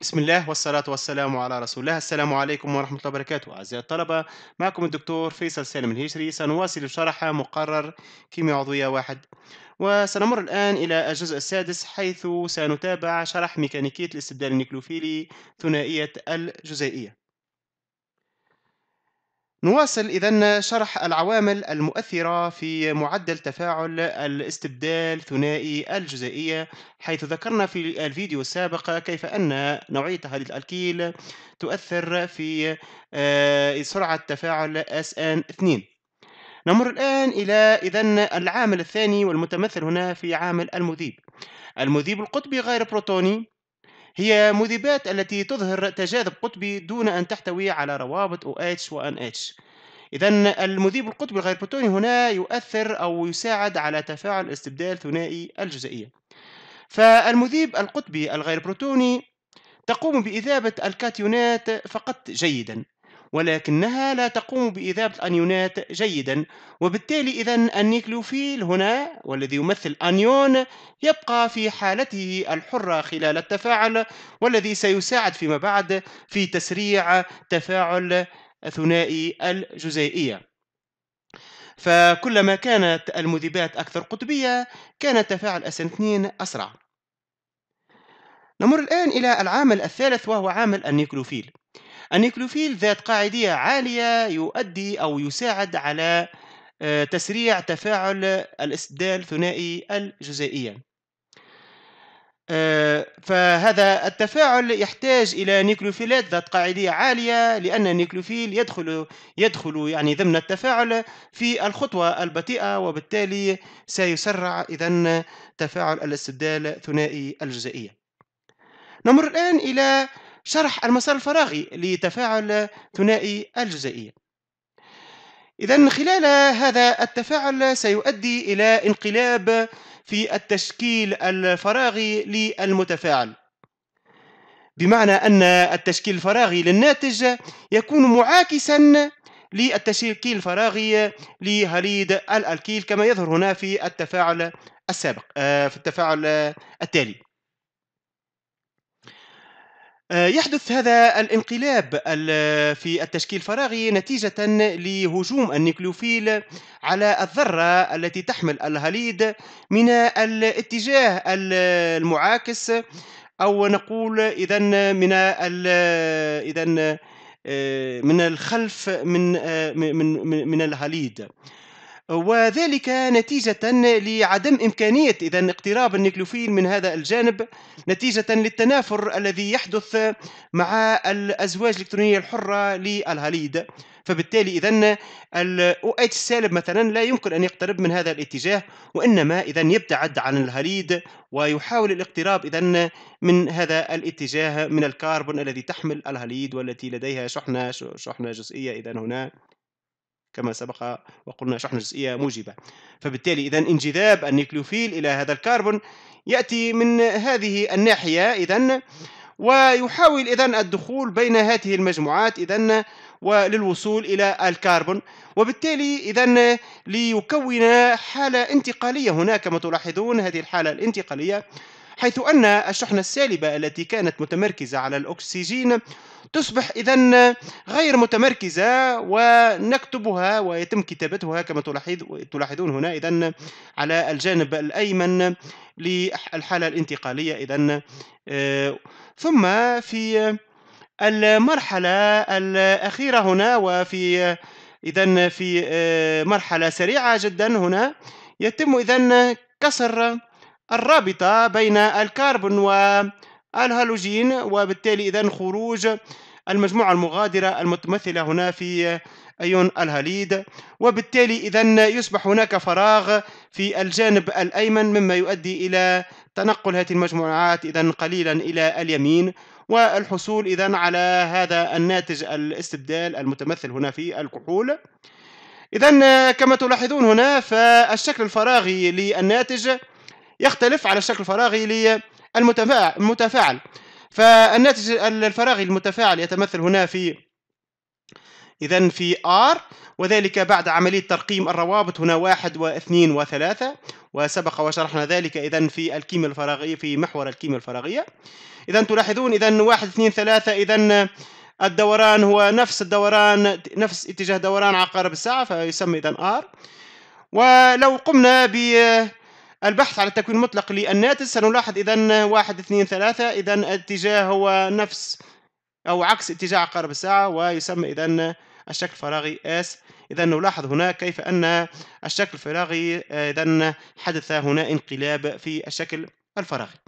بسم الله والصلاة والسلام على رسول الله السلام عليكم ورحمة الله وبركاته أعزائي الطلبة معكم الدكتور فيصل سالم الهجري سنواصل شرح مقرر كيمياء عضوية واحد وسنمر الآن إلى الجزء السادس حيث سنتابع شرح ميكانيكية الاستبدال النيكلوفيلي ثنائية الجزيئية نواصل إذا شرح العوامل المؤثرة في معدل تفاعل الاستبدال ثنائي الجزيئية حيث ذكرنا في الفيديو السابق كيف أن نوعية هذه الألكيل تؤثر في آه، سرعة تفاعل SN2 نمر الآن إلى إذا العامل الثاني والمتمثل هنا في عامل المذيب المذيب القطبي غير بروتوني هي مذيبات التي تظهر تجاذب قطبي دون أن تحتوي على روابط OH و NH إذا المذيب القطبي غير بروتوني هنا يؤثر أو يساعد على تفاعل استبدال ثنائي الجزيئية فالمذيب القطبي الغير بروتوني تقوم بإذابة الكاتيونات فقط جيدا ولكنها لا تقوم بإذابة الأنيونات جيدا وبالتالي إذا النيكلوفيل هنا والذي يمثل أنيون يبقى في حالته الحرة خلال التفاعل والذي سيساعد فيما بعد في تسريع تفاعل ثنائي الجزيئية فكلما كانت المذيبات أكثر قطبية كان تفاعل SN2 أسرع نمر الآن إلى العامل الثالث وهو عامل النيكلوفيل النيكلوفيل ذات قاعدية عالية يؤدي أو يساعد على آه، تسريع تفاعل الاستبدال ثنائي الجزيئيا آه، فهذا التفاعل يحتاج إلى نيكلوفيلات ذات قاعدية عالية لأن النيكلوفيل يدخل يدخل يعني ضمن التفاعل في الخطوة البطيئة وبالتالي سيسرع إذا تفاعل الاستبدال ثنائي الجزيئية. نمر الآن إلى شرح المسار الفراغي لتفاعل ثنائي الجزيئية إذا خلال هذا التفاعل سيؤدي إلى انقلاب في التشكيل الفراغي للمتفاعل بمعنى أن التشكيل الفراغي للناتج يكون معاكسا للتشكيل الفراغي لهريد الألكيل كما يظهر هنا في التفاعل السابق آه، في التفاعل التالي آه، يحدث هذا الانقلاب في التشكيل الفراغي نتيجة لهجوم النيكليوفيل على الذرة التي تحمل الهاليد من الاتجاه المعاكس أو نقول إذا من إذا آه، من الخلف من آه، من من, الهاليد. وذلك نتيجة لعدم إمكانية إذا اقتراب النيكلوفيل من هذا الجانب نتيجة للتنافر الذي يحدث مع الأزواج الإلكترونية الحرة للهاليد فبالتالي إذا الـ OH السالب مثلا لا يمكن أن يقترب من هذا الاتجاه وإنما إذا يبتعد عن الهاليد ويحاول الاقتراب إذا من هذا الاتجاه من الكربون الذي تحمل الهاليد والتي لديها شحنة شحنة جزئية إذا هنا كما سبق وقلنا شحن جزئية موجبة فبالتالي إذا انجذاب النيكليوفيل إلى هذا الكربون يأتي من هذه الناحية إذا ويحاول إذا الدخول بين هذه المجموعات إذا وللوصول إلى الكربون وبالتالي إذا ليكون حالة انتقالية هنا كما تلاحظون هذه الحالة الانتقالية حيث أن الشحنة السالبة التي كانت متمركزة على الأكسجين تصبح إذا غير متمركزة ونكتبها ويتم كتابتها كما تلاحظون هنا إذا على الجانب الأيمن للحالة الانتقالية إذا آه، ثم في المرحلة الأخيرة هنا وفي إذا في آه، مرحلة سريعة جدا هنا يتم إذا كسر الرابطة بين الكربون والهالوجين وبالتالي إذا خروج المجموعة المغادرة المتمثلة هنا في أيون الهاليد وبالتالي إذا يصبح هناك فراغ في الجانب الأيمن مما يؤدي إلى تنقل هذه المجموعات إذا قليلا إلى اليمين والحصول إذا على هذا الناتج الاستبدال المتمثل هنا في الكحول إذا كما تلاحظون هنا فالشكل الفراغي للناتج يختلف على الشكل الفراغي للمتفاعل فالناتج الفراغي المتفاعل يتمثل هنا في إذا في R وذلك بعد عملية ترقيم الروابط هنا واحد واثنين وثلاثة وسبق وشرحنا ذلك إذا في الكيمياء الفراغية في محور الكيمياء الفراغية إذا تلاحظون إذا واحد اثنين ثلاثة إذا الدوران هو نفس الدوران نفس اتجاه دوران عقارب الساعة فيسمى إذا R ولو قمنا ب البحث على التكوين المطلق للناتج سنلاحظ إذا واحد اثنين ثلاثة إذا الاتجاه هو نفس أو عكس اتجاه عقارب الساعة ويسمى إذا الشكل الفراغي اس اذا نلاحظ هنا كيف ان الشكل الفراغي اذا حدث هنا انقلاب في الشكل الفراغي